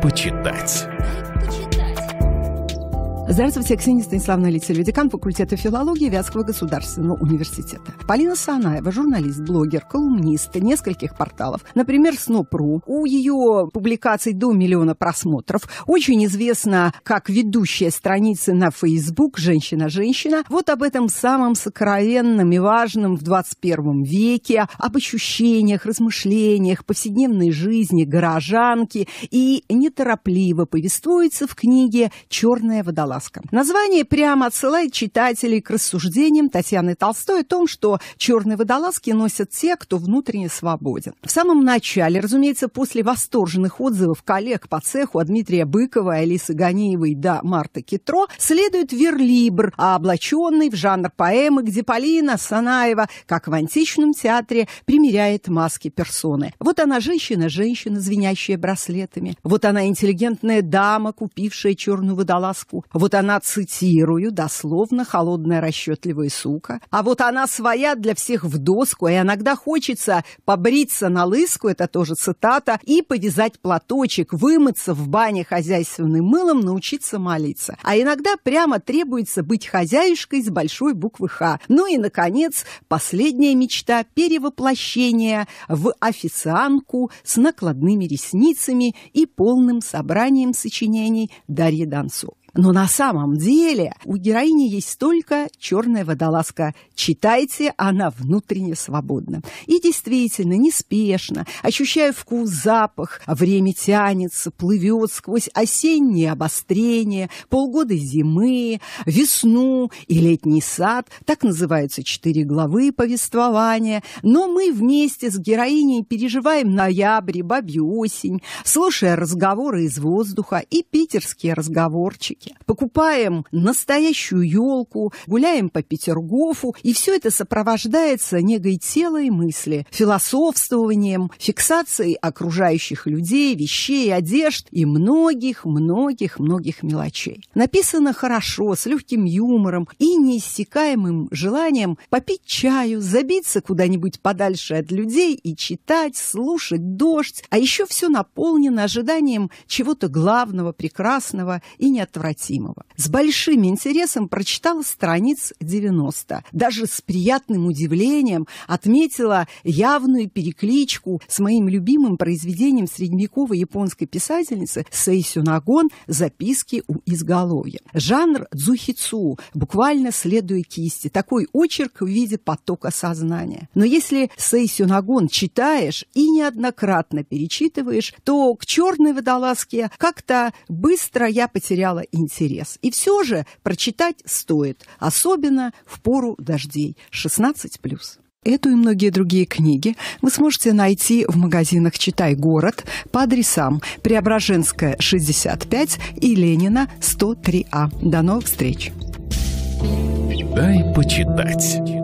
почитать. Здравствуйте, Ксения Станиславна Лицель, декан факультета филологии Вятского государственного университета. Полина Санаева, журналист, блогер, колумнист нескольких порталов, например, СНОПРУ. У ее публикаций до миллиона просмотров. Очень известна как ведущая страницы на Facebook «Женщина-женщина». Вот об этом самом сокровенном и важном в 21 веке, об ощущениях, размышлениях, повседневной жизни горожанки и неторопливо повествуется в книге «Черная водолазка» сказкам. Название прямо отсылает читателей к рассуждениям Татьяны Толстой о том, что черные водолазки носят те, кто внутренне свободен. В самом начале, разумеется, после восторженных отзывов коллег по цеху от Дмитрия Быкова, Алисы Ганиевой до Марты Китро, следует верлибр, а облаченный в жанр поэмы, где Полина Санаева, как в античном театре, примеряет маски персоны. Вот она женщина, женщина, звенящая браслетами. Вот она интеллигентная дама, купившая черную водолазку. Вот вот она, цитирую, дословно, холодная расчетливая сука. А вот она своя для всех в доску, и иногда хочется побриться на лыску, это тоже цитата, и повязать платочек, вымыться в бане хозяйственным мылом, научиться молиться. А иногда прямо требуется быть хозяюшкой с большой буквы «Х». Ну и, наконец, последняя мечта – перевоплощение в официанку с накладными ресницами и полным собранием сочинений Дарьи Донцовой. Но на самом деле у героини есть только черная водолазка. Читайте, она внутренне свободна. И действительно, неспешно, ощущая вкус, запах, время тянется, плывет сквозь осенние обострения, полгода зимы, весну и летний сад. Так называются четыре главы повествования. Но мы вместе с героиней переживаем ноябрь, бабью осень, слушая разговоры из воздуха и питерские разговорчики праздники. Покупаем настоящую елку, гуляем по Петергофу, и все это сопровождается негой тела и мысли, философствованием, фиксацией окружающих людей, вещей, одежд и многих-многих-многих мелочей. Написано хорошо, с легким юмором и неиссякаемым желанием попить чаю, забиться куда-нибудь подальше от людей и читать, слушать дождь, а еще все наполнено ожиданием чего-то главного, прекрасного и неотвратимого необратимого. С большим интересом прочитала страниц 90. Даже с приятным удивлением отметила явную перекличку с моим любимым произведением средневековой японской писательницы Сэй Сюнагон «Записки у изголовья». Жанр дзухицу буквально следуя кисти. Такой очерк в виде потока сознания. Но если Сэй Сюнагон читаешь и неоднократно перечитываешь, то к черной водолазке как-то быстро я потеряла интерес интерес. И все же прочитать стоит, особенно в пору дождей 16+. Эту и многие другие книги вы сможете найти в магазинах «Читай город» по адресам Преображенская, 65 и Ленина, 103А. До новых встреч! Дай почитать.